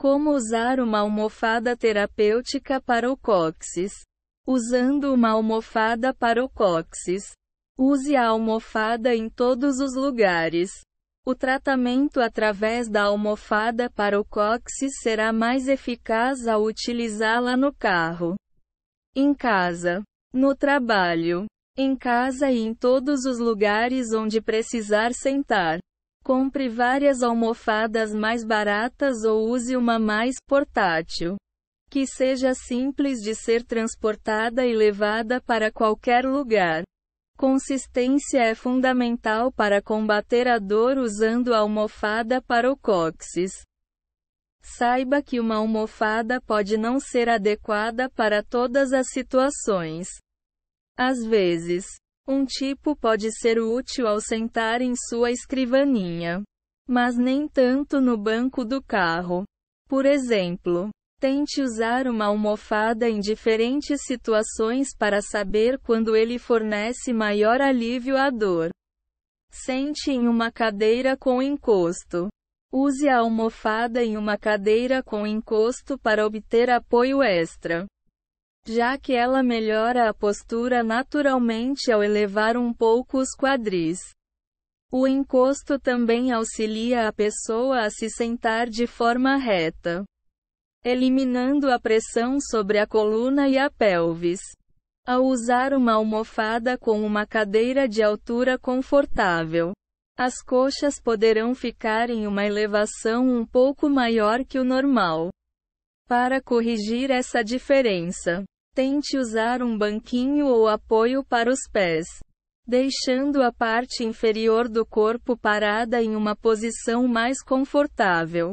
Como usar uma almofada terapêutica para o cóccix? Usando uma almofada para o cóccix. Use a almofada em todos os lugares. O tratamento através da almofada para o cóccix será mais eficaz ao utilizá-la no carro, em casa, no trabalho, em casa e em todos os lugares onde precisar sentar. Compre várias almofadas mais baratas ou use uma mais portátil. Que seja simples de ser transportada e levada para qualquer lugar. Consistência é fundamental para combater a dor usando a almofada para o cóccix. Saiba que uma almofada pode não ser adequada para todas as situações. Às vezes, um tipo pode ser útil ao sentar em sua escrivaninha, mas nem tanto no banco do carro. Por exemplo, tente usar uma almofada em diferentes situações para saber quando ele fornece maior alívio à dor. Sente em uma cadeira com encosto. Use a almofada em uma cadeira com encosto para obter apoio extra já que ela melhora a postura naturalmente ao elevar um pouco os quadris. O encosto também auxilia a pessoa a se sentar de forma reta, eliminando a pressão sobre a coluna e a pelvis. Ao usar uma almofada com uma cadeira de altura confortável, as coxas poderão ficar em uma elevação um pouco maior que o normal. Para corrigir essa diferença, Tente usar um banquinho ou apoio para os pés, deixando a parte inferior do corpo parada em uma posição mais confortável.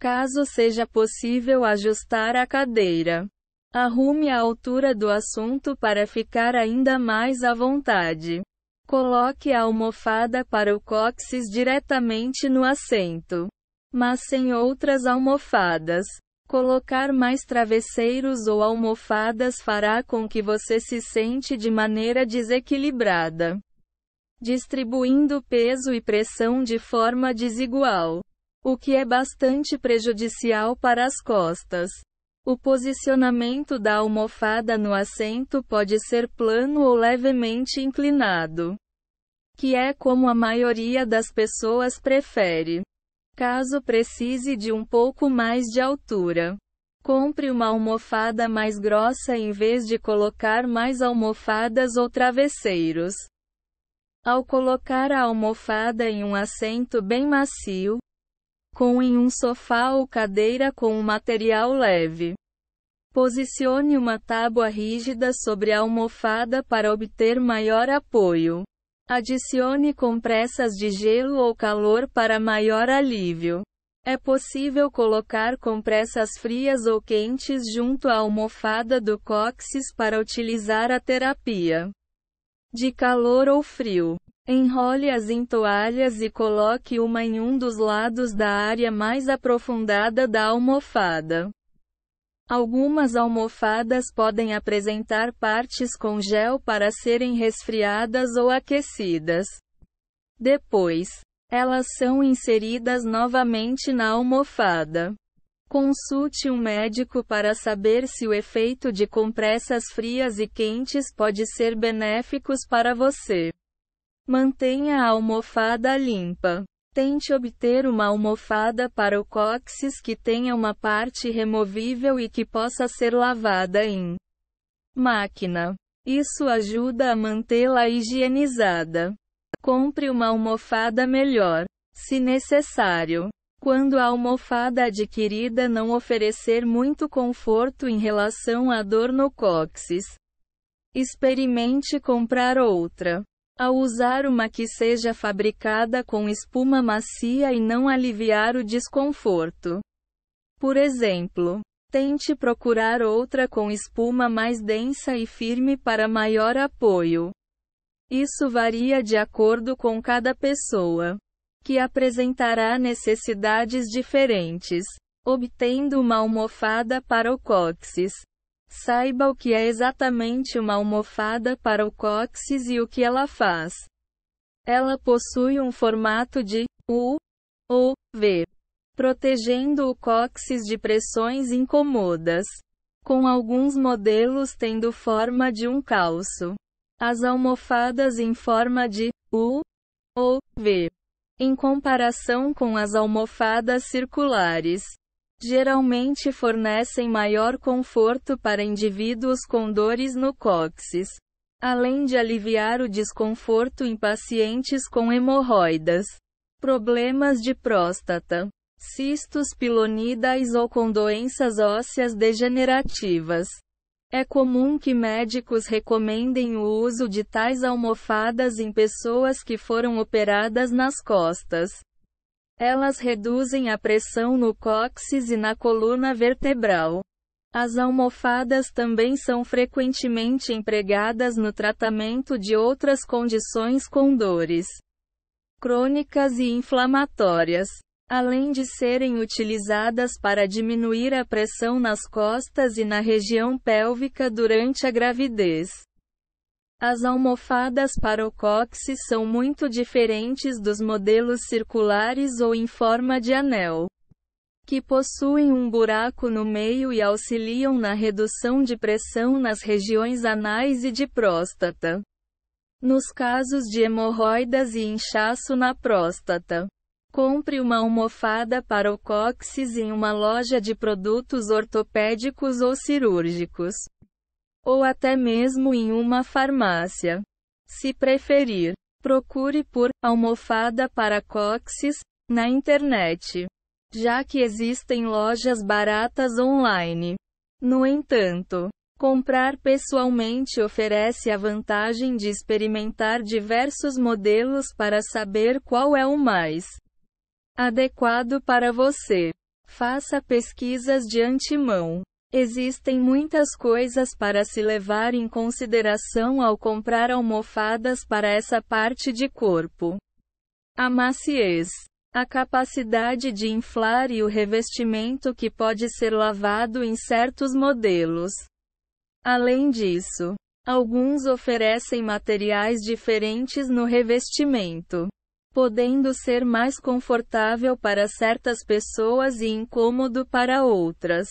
Caso seja possível ajustar a cadeira, arrume a altura do assunto para ficar ainda mais à vontade. Coloque a almofada para o cóccix diretamente no assento, mas sem outras almofadas. Colocar mais travesseiros ou almofadas fará com que você se sente de maneira desequilibrada, distribuindo peso e pressão de forma desigual, o que é bastante prejudicial para as costas. O posicionamento da almofada no assento pode ser plano ou levemente inclinado, que é como a maioria das pessoas prefere. Caso precise de um pouco mais de altura, compre uma almofada mais grossa em vez de colocar mais almofadas ou travesseiros. Ao colocar a almofada em um assento bem macio, com em um sofá ou cadeira com um material leve. Posicione uma tábua rígida sobre a almofada para obter maior apoio. Adicione compressas de gelo ou calor para maior alívio. É possível colocar compressas frias ou quentes junto à almofada do cóccix para utilizar a terapia de calor ou frio. Enrole as em toalhas e coloque uma em um dos lados da área mais aprofundada da almofada. Algumas almofadas podem apresentar partes com gel para serem resfriadas ou aquecidas. Depois, elas são inseridas novamente na almofada. Consulte um médico para saber se o efeito de compressas frias e quentes pode ser benéficos para você. Mantenha a almofada limpa. Tente obter uma almofada para o cóccix que tenha uma parte removível e que possa ser lavada em máquina. Isso ajuda a mantê-la higienizada. Compre uma almofada melhor, se necessário. Quando a almofada adquirida não oferecer muito conforto em relação à dor no cóccix, experimente comprar outra. Ao usar uma que seja fabricada com espuma macia e não aliviar o desconforto. Por exemplo, tente procurar outra com espuma mais densa e firme para maior apoio. Isso varia de acordo com cada pessoa, que apresentará necessidades diferentes, obtendo uma almofada para o cóccix. Saiba o que é exatamente uma almofada para o cóccix e o que ela faz. Ela possui um formato de U ou V, protegendo o cóccix de pressões incomodas. com alguns modelos tendo forma de um calço. As almofadas em forma de U ou V, em comparação com as almofadas circulares, geralmente fornecem maior conforto para indivíduos com dores no cóccix, além de aliviar o desconforto em pacientes com hemorroidas, problemas de próstata, cistos pilonidais ou com doenças ósseas degenerativas. É comum que médicos recomendem o uso de tais almofadas em pessoas que foram operadas nas costas. Elas reduzem a pressão no cóccix e na coluna vertebral. As almofadas também são frequentemente empregadas no tratamento de outras condições com dores crônicas e inflamatórias, além de serem utilizadas para diminuir a pressão nas costas e na região pélvica durante a gravidez. As almofadas para o cóccix são muito diferentes dos modelos circulares ou em forma de anel, que possuem um buraco no meio e auxiliam na redução de pressão nas regiões anais e de próstata. Nos casos de hemorroidas e inchaço na próstata, compre uma almofada para o cóccix em uma loja de produtos ortopédicos ou cirúrgicos ou até mesmo em uma farmácia. Se preferir, procure por almofada para coxes na internet, já que existem lojas baratas online. No entanto, comprar pessoalmente oferece a vantagem de experimentar diversos modelos para saber qual é o mais adequado para você. Faça pesquisas de antemão. Existem muitas coisas para se levar em consideração ao comprar almofadas para essa parte de corpo. A maciez, a capacidade de inflar e o revestimento que pode ser lavado em certos modelos. Além disso, alguns oferecem materiais diferentes no revestimento, podendo ser mais confortável para certas pessoas e incômodo para outras.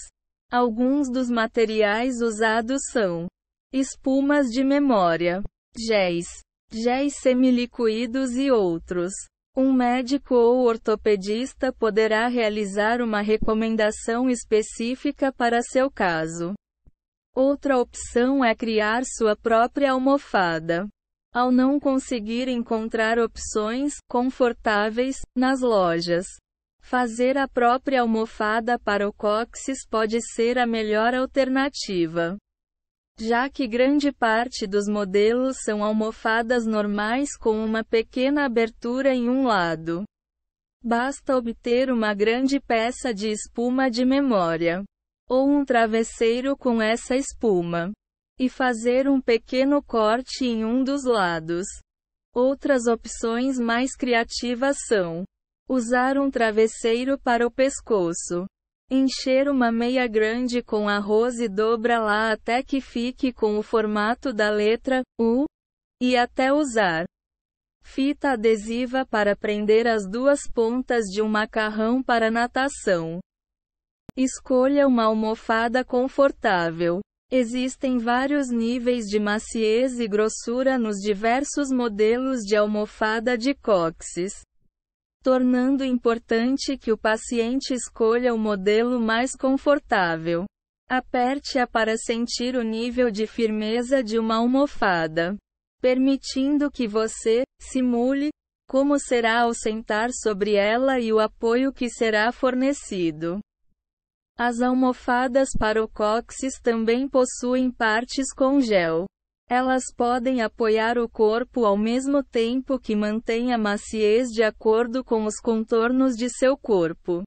Alguns dos materiais usados são espumas de memória, géis, géis semilíquidos e outros. Um médico ou ortopedista poderá realizar uma recomendação específica para seu caso. Outra opção é criar sua própria almofada. Ao não conseguir encontrar opções confortáveis nas lojas, Fazer a própria almofada para o cóccix pode ser a melhor alternativa. Já que grande parte dos modelos são almofadas normais com uma pequena abertura em um lado. Basta obter uma grande peça de espuma de memória. Ou um travesseiro com essa espuma. E fazer um pequeno corte em um dos lados. Outras opções mais criativas são Usar um travesseiro para o pescoço. Encher uma meia grande com arroz e dobra-la até que fique com o formato da letra U e até usar. Fita adesiva para prender as duas pontas de um macarrão para natação. Escolha uma almofada confortável. Existem vários níveis de maciez e grossura nos diversos modelos de almofada de cóccix tornando importante que o paciente escolha o modelo mais confortável. Aperte-a para sentir o nível de firmeza de uma almofada, permitindo que você simule como será ao sentar sobre ela e o apoio que será fornecido. As almofadas para o cóccix também possuem partes com gel. Elas podem apoiar o corpo ao mesmo tempo que mantém a maciez de acordo com os contornos de seu corpo.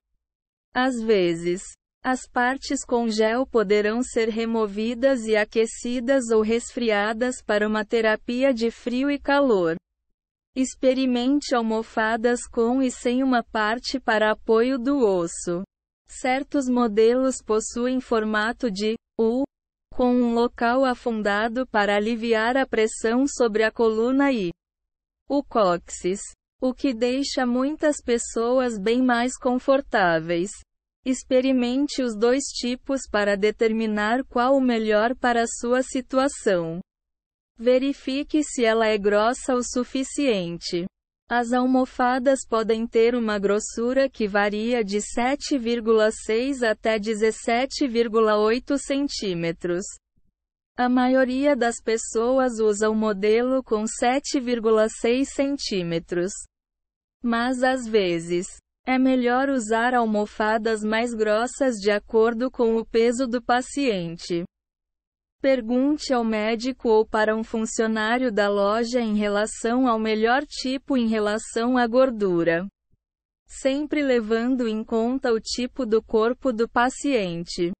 Às vezes, as partes com gel poderão ser removidas e aquecidas ou resfriadas para uma terapia de frio e calor. Experimente almofadas com e sem uma parte para apoio do osso. Certos modelos possuem formato de U com um local afundado para aliviar a pressão sobre a coluna e o cóccix, o que deixa muitas pessoas bem mais confortáveis. Experimente os dois tipos para determinar qual o melhor para a sua situação. Verifique se ela é grossa o suficiente. As almofadas podem ter uma grossura que varia de 7,6 até 17,8 centímetros. A maioria das pessoas usa o modelo com 7,6 centímetros. Mas às vezes, é melhor usar almofadas mais grossas de acordo com o peso do paciente. Pergunte ao médico ou para um funcionário da loja em relação ao melhor tipo em relação à gordura. Sempre levando em conta o tipo do corpo do paciente.